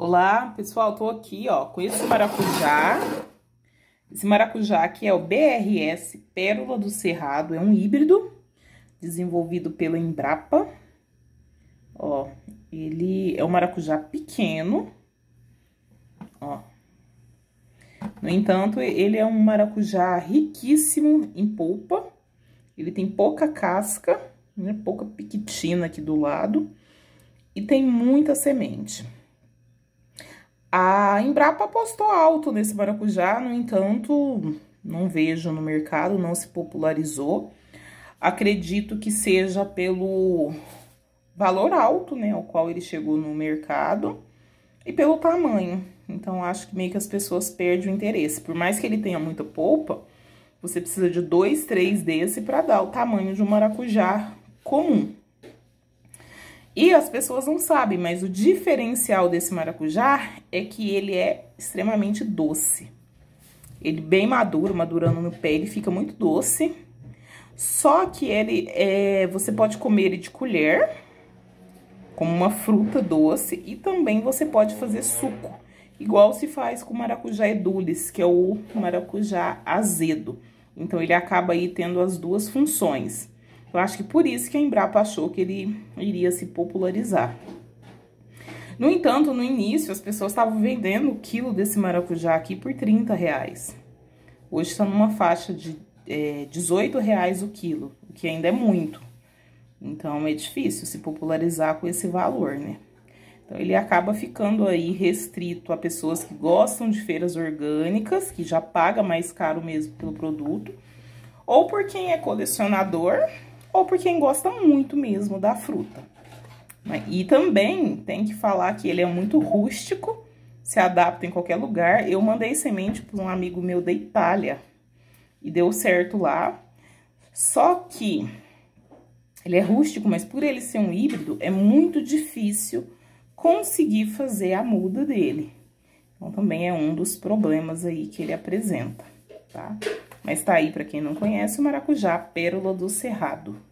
Olá, pessoal, tô aqui, ó, com esse maracujá. Esse maracujá aqui é o BRS Pérola do Cerrado, é um híbrido desenvolvido pela Embrapa. Ó, ele é um maracujá pequeno, ó. No entanto, ele é um maracujá riquíssimo em polpa. Ele tem pouca casca, né, pouca piquitina aqui do lado e tem muita semente. A Embrapa apostou alto nesse maracujá, no entanto, não vejo no mercado, não se popularizou. Acredito que seja pelo valor alto, né, ao qual ele chegou no mercado e pelo tamanho. Então, acho que meio que as pessoas perdem o interesse. Por mais que ele tenha muita polpa, você precisa de dois, três desse para dar o tamanho de um maracujá comum. E as pessoas não sabem, mas o diferencial desse maracujá é que ele é extremamente doce. Ele bem maduro, madurando no pé, ele fica muito doce. Só que ele é, você pode comer ele de colher, como uma fruta doce, e também você pode fazer suco, igual se faz com maracujá edulis, que é o maracujá azedo. Então ele acaba aí tendo as duas funções. Eu acho que por isso que a Embrapa achou que ele iria se popularizar. No entanto, no início, as pessoas estavam vendendo o quilo desse maracujá aqui por 30 reais. Hoje está numa faixa de é, 18 reais o quilo, o que ainda é muito. Então, é difícil se popularizar com esse valor, né? Então, ele acaba ficando aí restrito a pessoas que gostam de feiras orgânicas, que já paga mais caro mesmo pelo produto, ou por quem é colecionador, ou por quem gosta muito mesmo da fruta. E também tem que falar que ele é muito rústico, se adapta em qualquer lugar. Eu mandei semente para um amigo meu da Itália e deu certo lá. Só que ele é rústico, mas por ele ser um híbrido, é muito difícil conseguir fazer a muda dele. Então, também é um dos problemas aí que ele apresenta, tá? Mas tá aí, para quem não conhece, o maracujá, pérola do cerrado.